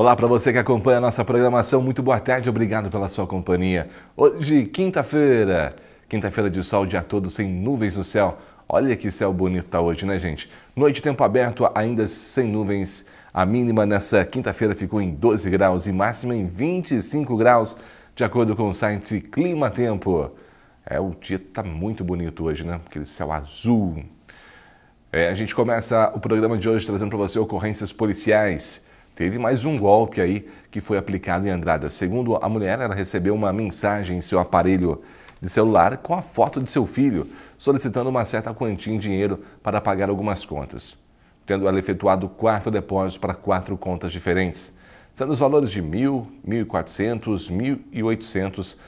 Olá para você que acompanha a nossa programação, muito boa tarde, obrigado pela sua companhia. Hoje, quinta-feira, quinta-feira de sol o dia todo, sem nuvens no céu. Olha que céu bonito tá hoje, né, gente? Noite, tempo aberto, ainda sem nuvens. A mínima nessa quinta-feira ficou em 12 graus e máxima em 25 graus, de acordo com o site Clima Tempo. É, o dia tá muito bonito hoje, né? Aquele céu azul. É, a gente começa o programa de hoje trazendo para você ocorrências policiais teve mais um golpe aí que foi aplicado em Andrada. Segundo a mulher, ela recebeu uma mensagem em seu aparelho de celular com a foto de seu filho, solicitando uma certa quantia em dinheiro para pagar algumas contas, tendo ela efetuado quatro depósitos para quatro contas diferentes, sendo os valores de mil, mil e quatrocentos, mil e oitocentos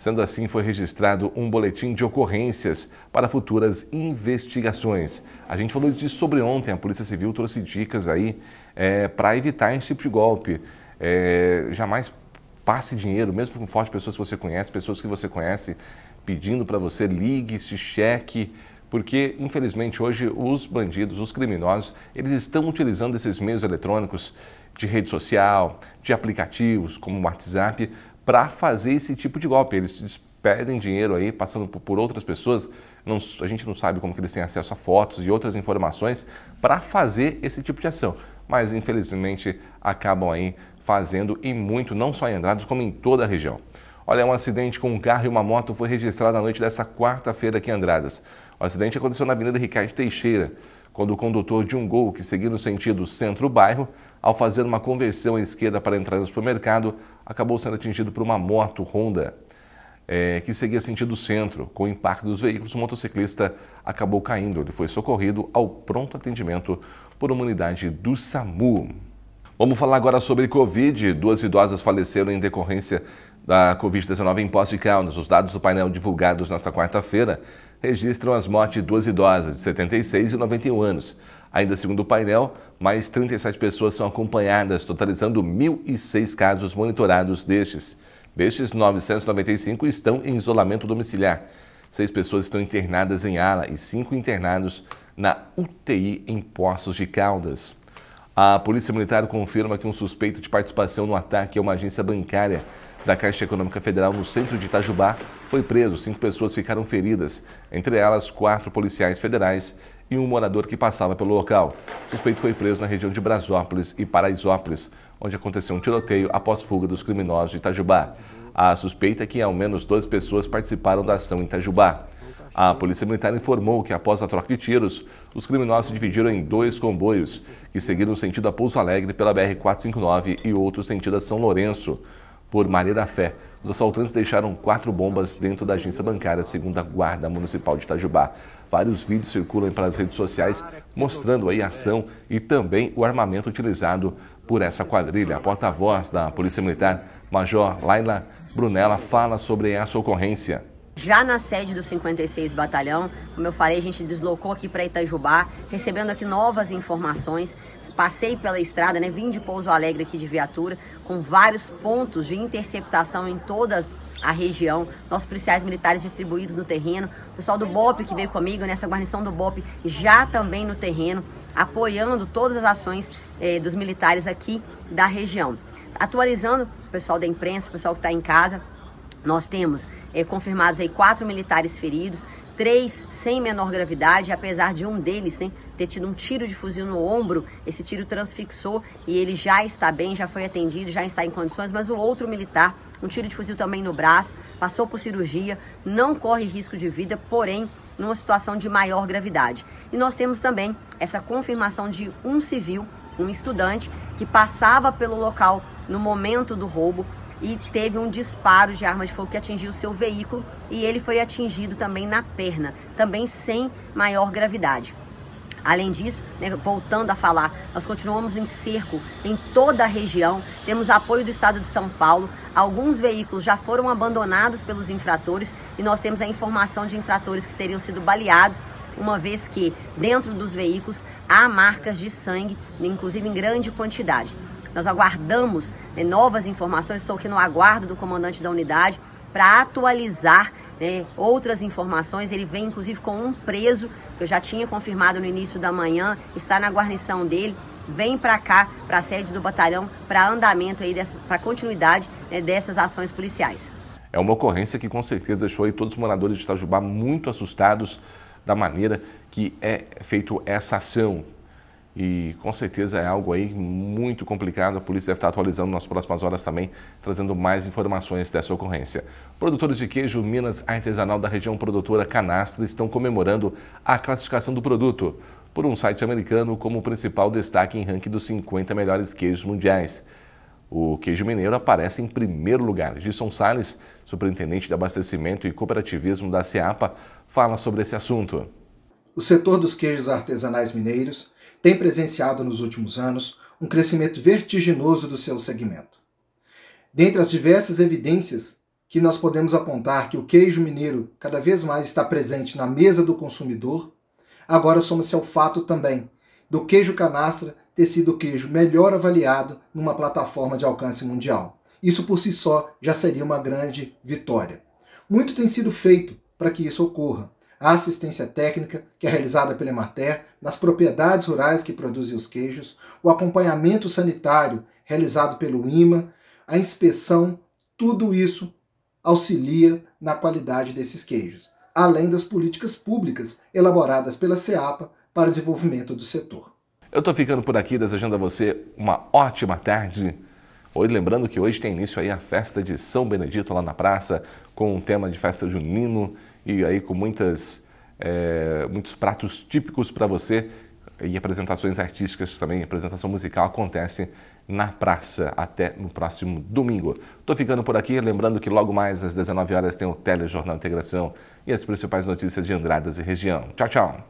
Sendo assim, foi registrado um boletim de ocorrências para futuras investigações. A gente falou disso sobre ontem, a Polícia Civil trouxe dicas aí é, para evitar esse tipo de golpe. É, jamais passe dinheiro, mesmo com forte pessoas que você conhece, pessoas que você conhece pedindo para você, ligue, se cheque, porque infelizmente hoje os bandidos, os criminosos, eles estão utilizando esses meios eletrônicos de rede social, de aplicativos como o WhatsApp, para fazer esse tipo de golpe. Eles pedem dinheiro aí, passando por outras pessoas, não, a gente não sabe como que eles têm acesso a fotos e outras informações para fazer esse tipo de ação. Mas infelizmente acabam aí fazendo e muito, não só em Andrados, como em toda a região. Olha, um acidente com um carro e uma moto foi registrado na noite dessa quarta-feira aqui em Andradas. O acidente aconteceu na Avenida Ricardo Teixeira quando o condutor de um gol que seguia no sentido centro-bairro, ao fazer uma conversão à esquerda para entrar no supermercado, acabou sendo atingido por uma moto Honda é, que seguia sentido centro. Com o impacto dos veículos, o motociclista acabou caindo. Ele foi socorrido ao pronto atendimento por uma unidade do SAMU. Vamos falar agora sobre Covid. Duas idosas faleceram em decorrência da Covid-19 em Poços de Caldas. Os dados do painel divulgados nesta quarta-feira registram as mortes de duas idosas de 76 e 91 anos. Ainda segundo o painel, mais 37 pessoas são acompanhadas, totalizando 1.006 casos monitorados destes. Destes, 995 estão em isolamento domiciliar. Seis pessoas estão internadas em ala e cinco internados na UTI em Poços de Caldas. A Polícia Militar confirma que um suspeito de participação no ataque a uma agência bancária da Caixa Econômica Federal no centro de Itajubá foi preso. Cinco pessoas ficaram feridas, entre elas quatro policiais federais e um morador que passava pelo local. O suspeito foi preso na região de Brasópolis e Paraisópolis, onde aconteceu um tiroteio após fuga dos criminosos de Itajubá. A suspeita é que ao menos duas pessoas participaram da ação em Itajubá. A polícia militar informou que após a troca de tiros, os criminosos se dividiram em dois comboios, que seguiram sentido a Pouso Alegre pela BR-459 e outro sentido a São Lourenço. Por Maria da Fé, os assaltantes deixaram quatro bombas dentro da agência bancária, segundo a Guarda Municipal de Itajubá. Vários vídeos circulam pelas redes sociais mostrando a ação e também o armamento utilizado por essa quadrilha. A porta-voz da Polícia Militar, Major Laila Brunella, fala sobre essa ocorrência já na sede do 56 Batalhão. Como eu falei, a gente deslocou aqui para Itajubá, recebendo aqui novas informações. Passei pela estrada, né? Vim de Pouso Alegre aqui de viatura, com vários pontos de interceptação em todas a região, nossos policiais militares distribuídos no terreno, o pessoal do BOP que veio comigo, nessa guarnição do BOP já também no terreno, apoiando todas as ações eh, dos militares aqui da região. Atualizando o pessoal da imprensa, o pessoal que está em casa, nós temos é, confirmados aí quatro militares feridos, três sem menor gravidade, apesar de um deles né, ter tido um tiro de fuzil no ombro. Esse tiro transfixou e ele já está bem, já foi atendido, já está em condições, mas o outro militar, um tiro de fuzil também no braço, passou por cirurgia, não corre risco de vida, porém numa situação de maior gravidade. E nós temos também essa confirmação de um civil, um estudante, que passava pelo local no momento do roubo, e teve um disparo de arma de fogo que atingiu seu veículo e ele foi atingido também na perna, também sem maior gravidade. Além disso, né, voltando a falar, nós continuamos em cerco em toda a região, temos apoio do Estado de São Paulo, alguns veículos já foram abandonados pelos infratores e nós temos a informação de infratores que teriam sido baleados, uma vez que dentro dos veículos há marcas de sangue, inclusive em grande quantidade. Nós aguardamos né, novas informações, estou aqui no aguardo do comandante da unidade para atualizar né, outras informações. Ele vem inclusive com um preso, que eu já tinha confirmado no início da manhã, está na guarnição dele, vem para cá, para a sede do batalhão, para andamento, para continuidade né, dessas ações policiais. É uma ocorrência que com certeza deixou todos os moradores de Itajubá muito assustados da maneira que é feito essa ação e com certeza é algo aí muito complicado. A polícia deve estar atualizando nas próximas horas também, trazendo mais informações dessa ocorrência. Produtores de queijo Minas Artesanal da região produtora Canastra estão comemorando a classificação do produto por um site americano como principal destaque em ranking dos 50 melhores queijos mundiais. O queijo mineiro aparece em primeiro lugar. Gilson Sales, superintendente de abastecimento e cooperativismo da CEAPA, fala sobre esse assunto. O setor dos queijos artesanais mineiros tem presenciado nos últimos anos um crescimento vertiginoso do seu segmento. Dentre as diversas evidências que nós podemos apontar que o queijo mineiro cada vez mais está presente na mesa do consumidor, agora soma-se ao fato também do queijo canastra ter sido o queijo melhor avaliado numa plataforma de alcance mundial. Isso por si só já seria uma grande vitória. Muito tem sido feito para que isso ocorra, a assistência técnica, que é realizada pela Emater, nas propriedades rurais que produzem os queijos, o acompanhamento sanitário, realizado pelo IMA, a inspeção, tudo isso auxilia na qualidade desses queijos, além das políticas públicas elaboradas pela CEAPA para o desenvolvimento do setor. Eu estou ficando por aqui desejando a você uma ótima tarde. Hoje, lembrando que hoje tem início aí a festa de São Benedito lá na praça, com um tema de festa junino e aí com muitas, é, muitos pratos típicos para você e apresentações artísticas também, apresentação musical acontece na praça até no próximo domingo. Tô ficando por aqui, lembrando que logo mais às 19 horas tem o Telejornal Integração e as principais notícias de Andradas e região. Tchau, tchau.